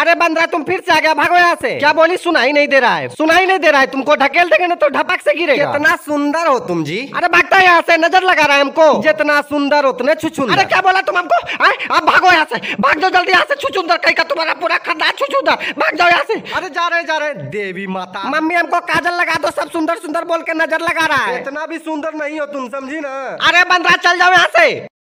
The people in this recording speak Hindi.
अरे बंदरा तुम फिर से आ गया भागो यहाँ से क्या बोली सुनाई नहीं दे रहा है सुनाई नहीं दे रहा है तुमको ढकेल देंगे ना तो ढपक से गिरेगा इतना सुंदर हो तुम जी अरे भागता यहाँ से नजर लगा रहा है हमको जितना सुंदर हो तुमने छुछुंदर अरे क्या बोला तुम हमको अब भागो यहाँ से भाग जाओ जल्दी यहाँ से छुछुंदर कहीं का तुम्हारा पूरा खंडा छुछुंदर भाग जाओ यहाँ से अरे जा रहे जा रहे देवी माता मम्मी हमको काजल लगा दो सब सुंदर सुंदर बोल के नजर लगा रहा है इतना भी सुंदर नहीं हो तुम समझी ना अरे बंदरा चल जाओ यहाँ से